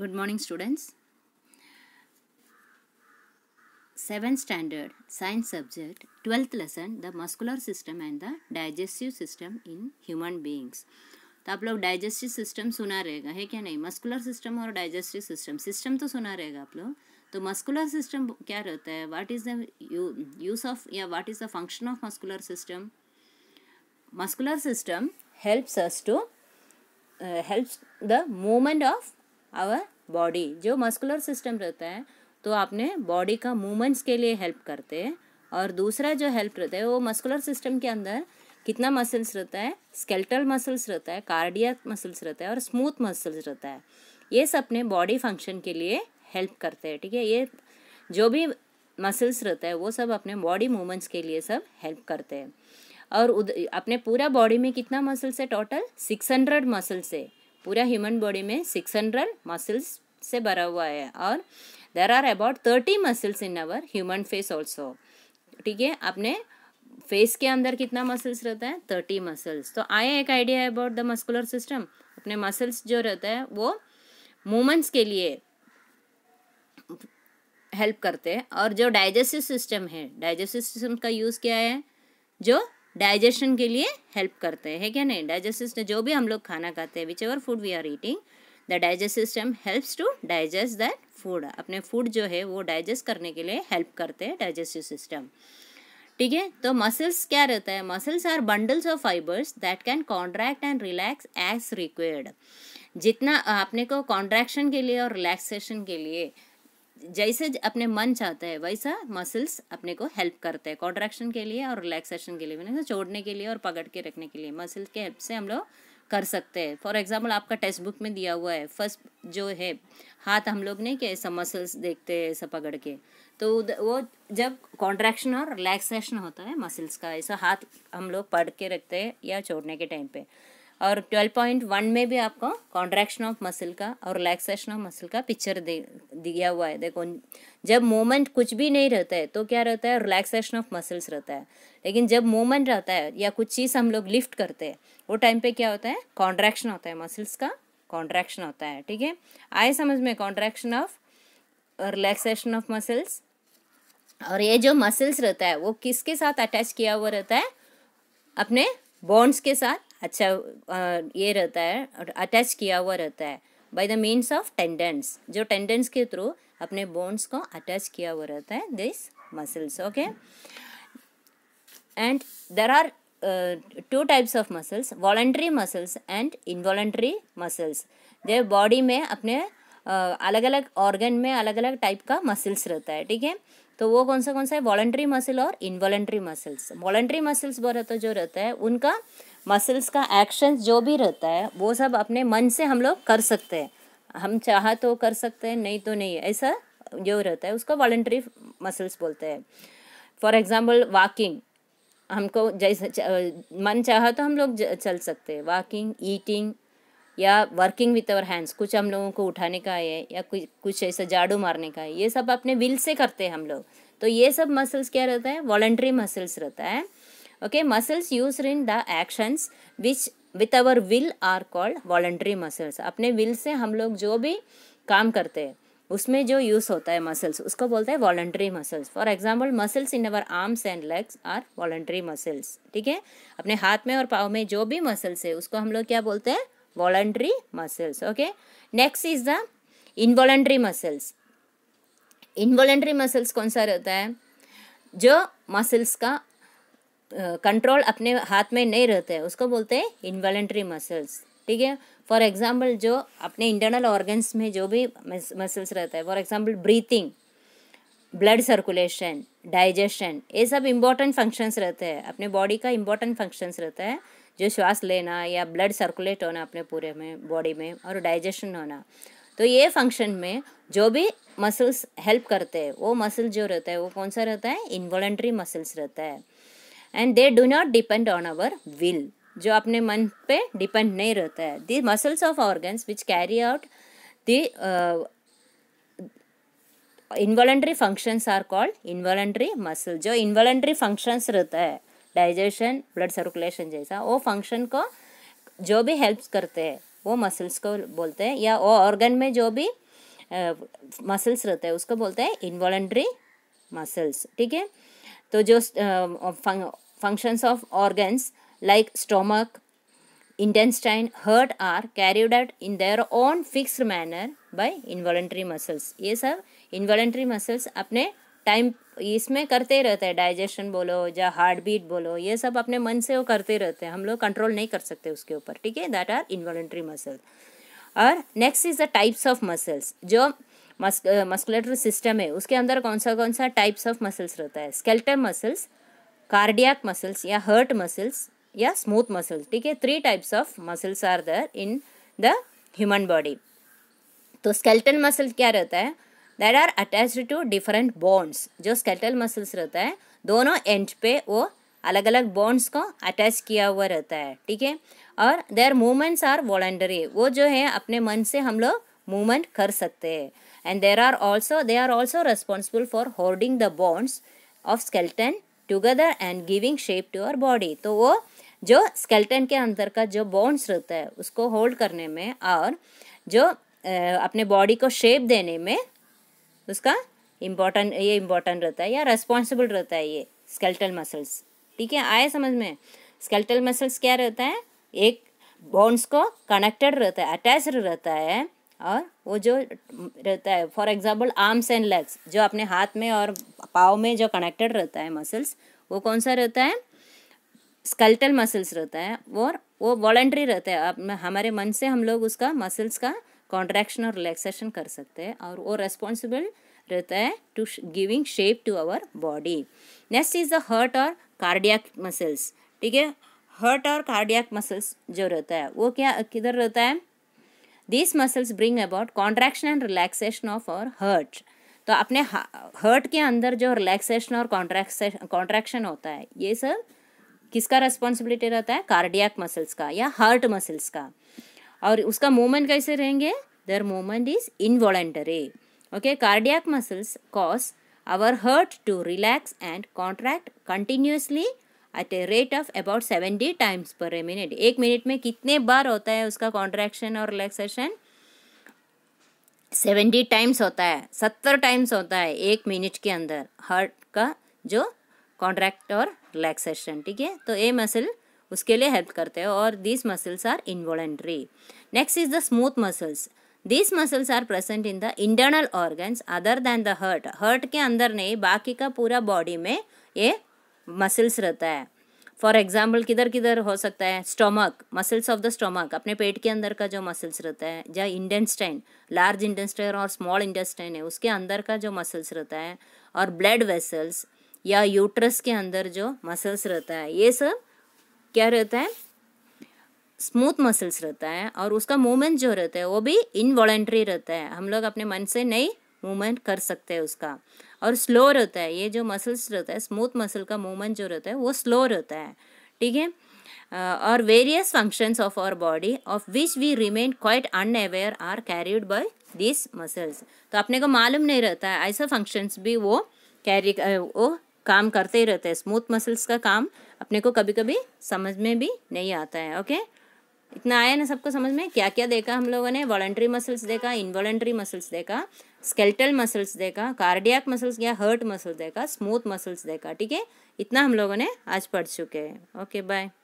Good morning students seven standard science subject twelfth lesson the muscular system and the digestive system in human beings तो आप लोग digestive system सुना रहेगा है क्या नहीं मस्कुलर सिस्टम और डाइजेस्टिव सिस्टम सिस्टम तो सुना रहेगा आप लोग तो मस्कुलर सिस्टम क्या रहता है what is the use of या what is the function of muscular system muscular system helps us to helps the movement of our body जो मस्कुलर सिस्टम रहता है तो आपने बॉडी का मूवमेंट्स के लिए हेल्प करते हैं और दूसरा जो हेल्प रहता है वो मस्कुलर सिस्टम के अंदर कितना मसल्स रहता है स्केल्टल मसल्स रहता है कार्डियक मसल्स रहता है और स्मूथ मसल्स रहता है ये सब अपने बॉडी फंक्शन के लिए हेल्प करते हैं ठीक है ये जो भी मसल्स रहता है वो सब अपने बॉडी मूवमेंट्स के लिए सब हेल्प करते हैं और उद अपने पूरा बॉडी में कितना मसल्स है टोटल सिक्स हंड्रेड मसल्स है पूरा ह्यूमन बॉडी में सिक्स हंड्रेड मसल्स से भरा हुआ है और there are about thirty muscles in our human face also ठीक है अपने फेस के अंदर कितना मसल्स रहता है थर्टी मसल्स तो आया एक आइडिया है अबाउट द मस्कुलर सिस्टम अपने मसल्स जो रहता है वो मूमेंट्स के लिए हेल्प करते हैं और जो डाइजेस्टिव सिस्टम है डाइजेस्टिव सिस्टम का यूज़ क्या है जो डाइजेशन के लिए हेल्प करते हैं क्या नहीं डाइजेस्ट सिस्टम जो भी हम लोग खाना खाते हैं whichever food we are eating the digest system helps to digest that food अपने फूड जो है वो डाइजेस्ट करने के लिए हेल्प करते हैं डाइजेस्टिव सिस्टम ठीक है तो मसल्स क्या रहता है muscles are bundles of fibres that can contract and relax as required जितना आपने को कॉन्ट्रैक्शन के लिए और रिलैक्सेशन के लिए जैसे अपने मन चाहता है वैसा मसल्स अपने को हेल्प करते हैं कॉन्ट्रैक्शन के लिए और रिलैक्सेशन के लिए मैंने तो छोड़ने के लिए और पकड़ के रखने के लिए मसल्स के हेल्प से हम लोग कर सकते हैं फॉर एग्जाम्पल आपका टेक्स्ट बुक में दिया हुआ है फर्स्ट जो है हाथ हम लोग ने कि ऐसा मसल्स देखते हैं ऐसा पकड़ के तो वो जब कॉन्ट्रैक्शन और रिलैक्सेशन होता है मसल्स का ऐसा हाथ हम लोग पढ़ के रखते हैं या छोड़ने के टाइम पे और 12.1 में भी आपको कॉन्ट्रैक्शन ऑफ मसल का और रिलैक्सेशन ऑफ मसल का पिक्चर दे दिया हुआ है देखो जब मोमेंट कुछ भी नहीं रहता है तो क्या रहता है रिलैक्सेशन ऑफ मसल्स रहता है लेकिन जब मोमेंट रहता है या कुछ चीज़ हम लोग लिफ्ट करते हैं वो टाइम पे क्या होता है कॉन्ट्रैक्शन होता है मसल्स का कॉन्ट्रैक्शन होता है ठीक है आए समझ में contraction of relaxation of muscles और ये जो मसल्स रहता है वो किसके साथ अटैच किया हुआ रहता है अपने बॉन्ड्स के साथ अच्छा ये रहता है अटैच किया हुआ रहता है by the means of tendons जो टेंडेंस के थ्रू अपने बोन्स को अटैच किया हुआ रहता है this muscles okay and there are two types of muscles voluntary muscles and involuntary muscles जो बॉडी में अपने अलग अलग ऑर्गन में अलग अलग टाइप का मसल्स रहता है ठीक है तो वो कौन सा कौन सा है वॉलेंट्री मसल और इनवॉलेंट्री मसल्स वॉलेंट्री मसल्स जो रहता है उनका मसल्स का एक्शन जो भी रहता है वो सब अपने मन से हम लोग कर सकते हैं हम चाह तो कर सकते हैं नहीं तो नहीं ऐसा जो रहता है उसको वॉल्ट्री मसल्स बोलते हैं फॉर एग्ज़ाम्पल वॉकिंग हमको जैसे मन चाह तो हम लोग चल सकते हैं वॉकिंग ईटिंग या वर्किंग विथ आवर हैंड्स कुछ हम लोगों को उठाने का है या कुछ कुछ ऐसा झाड़ू मारने का है ये सब अपने विल से करते हैं हम लोग तो ये सब मसल्स क्या रहता है वॉल्ट्री मसल्स रहता है okay muscles used in the actions which with our will are called voluntary muscles अपने will से हम लोग जो भी काम करते हैं उसमें जो यूज़ होता है मसल्स उसको बोलते हैं voluntary muscles for example muscles in our arms and legs are voluntary muscles ठीक है अपने हाथ में और पाव में जो भी मसल्स है उसको हम लोग क्या बोलते हैं voluntary muscles okay next is the involuntary muscles involuntary muscles कौन सा रहता है जो मसल्स का कंट्रोल अपने हाथ में नहीं रहता है उसको बोलते हैं इन्वॉलेंट्री मसल्स ठीक है फॉर एग्जाम्पल जो अपने इंटरनल ऑर्गन्स में जो भी मसल्स रहता है for example breathing blood circulation digestion ये सब इम्पॉर्टेंट फंक्शंस रहते हैं अपने बॉडी का इम्पॉर्टेंट फंक्शंस रहता है जो श्वास लेना या ब्लड सर्कुलेट होना अपने पूरे में बॉडी में और डाइजेशन होना तो ये फंक्शन में जो भी मसल्स हेल्प करते हैं वो मसल जो रहता है वो कौन सा रहता है इन्वॉलेंट्री मसल्स रहता है and they do not depend on our will जो अपने मन पे डिपेंड नहीं रहता है the muscles of organs which carry out the involuntary functions are called involuntary muscle जो इन्वॉलेंट्री फंक्शंस रहता है डाइजेशन ब्लड सर्कुलेशन जैसा वो फंक्शन को जो भी हेल्प्स करते हैं वो मसल्स को बोलते हैं या वो ऑर्गन में जो भी मसल्स uh, रहते हैं उसको बोलते हैं इन्वॉलेंट्री मसल्स ठीक है तो जो uh, functions of organs like stomach, intestine, heart are carried out in their own fixed manner by involuntary muscles. ये सब involuntary muscles अपने टाइम इसमें करते रहते हैं डाइजेशन बोलो या हार्ट बीट बोलो ये सब अपने मन से वो करते रहते हैं हम लोग कंट्रोल नहीं कर सकते उसके ऊपर ठीक है दैट आर इन्वॉलेंट्री मसल और next is the types of muscles जो मस्कुलेटरी सिस्टम है उसके अंदर कौन सा कौन सा टाइप्स ऑफ मसल्स रहता है स्केल्टर मसल्स कार्डियाक मसल्स या हर्ट मसल्स या स्मूथ मसल्स ठीक है three types of muscles are there in the human body तो स्केल्टन मसल क्या रहता है that are attach to different bones जो स्केल्टन मसल्स रहता है दोनों एंड पे वो अलग अलग बॉन्ड्स को अटैच किया हुआ रहता है ठीक है और देयर मूवमेंट्स आर वॉलेंडरी वो जो है अपने मन से हम लोग मूवमेंट कर सकते हैं and there are also they are also responsible for holding the bones of skeleton together and giving shape to your body तो वो जो स्केल्टन के अंदर का जो बोन्स रहता है उसको होल्ड करने में और जो अपने बॉडी को शेप देने में उसका इम्पोर्टेंट ये इम्पोर्टेंट रहता है या रेस्पॉन्सिबल रहता है ये स्केल्टल मसल्स ठीक है आए समझ में स्केल्टल मसल्स क्या रहता है एक बोन्स को कनेक्टेड रहता है अटैच रहता है और हाँ, वो जो रहता है for example arms and legs जो अपने हाथ में और पाव में जो कनेक्टेड रहता है मसल्स वो कौन सा रहता है स्कल्टल मसल्स रहता है और वो वॉलेंट्री रहता है हमारे मन से हम लोग उसका मसल्स का कॉन्ट्रैक्शन और रिलैक्सेशन कर सकते हैं और वो रेस्पॉन्सिबल रहता है to giving shape to our body next is the heart और कार्डियक मसल्स ठीक है हर्ट और कार्डियक मसल्स जो रहता है वो क्या किधर रहता है this muscles bring about contraction and relaxation of our heart तो अपने हर्ट के अंदर जो रिलैक्सेशन और कॉन्ट्रैक्से कॉन्ट्रैक्शन होता है ये सब किसका रिस्पॉन्सिबिलिटी रहता है कार्डियक मसल्स का या हार्ट मसल्स का और उसका मूवमेंट कैसे रहेंगे their movement is involuntary okay cardiac muscles cause our heart to relax and contract continuously at a rate of about seventy times per a minute एक मिनट में कितने बार होता है उसका कॉन्ट्रैक्शन और रिलैक्सेशन सेवेंटी टाइम्स होता है सत्तर टाइम्स होता है एक मिनट के अंदर हार्ट का जो कॉन्ट्रैक्ट और रिलैक्सेशन ठीक है तो ये मसल उसके लिए हेल्प करते हैं और these muscles are involuntary next is the smooth muscles these muscles are present in the internal organs other than the heart heart के अंदर नहीं बाकी का पूरा बॉडी में ये मसल्स रहता है फॉर एग्जाम्पल किधर किधर हो सकता है stomach muscles of the stomach अपने पेट के अंदर का जो मसल्स रहता है या इंडेस्टाइन लार्ज इंडेस्टाइन और स्मॉल इंडेस्टाइन है उसके अंदर का जो मसल्स रहता है और ब्लड वेसल्स या यूट्रस के अंदर जो मसल्स रहता है ये सब क्या रहता है स्मूथ मसल्स रहता है और उसका मूवमेंट जो रहता है वो भी इनवॉलेंट्री रहता है हम लोग अपने मन से नहीं मूवमेंट कर सकते हैं उसका और स्लो रहता है ये जो मसल्स रहता है स्मूथ मसल का मूवमेंट जो रहता है वो स्लो रहता है ठीक है और various functions of our body of which we remain quite unaware are carried by this muscles तो अपने को मालूम नहीं रहता है ऐसा फंक्शंस भी वो कैरी वो काम करते ही रहते हैं स्मूथ मसल्स का काम अपने को कभी कभी समझ में भी नहीं आता है ओके okay? इतना आया ना सबको समझ में क्या क्या देखा हम लोगों ने वॉलेंट्री मसल्स देखा इनवॉलेंट्री मसल्स देखा स्केल्टल मसल्स देखा कार्डियक मसल्स या हर्ट मसल्स देखा स्मूथ मसल्स देखा ठीक है इतना हम लोगों ने आज पढ़ चुके हैं ओके बाय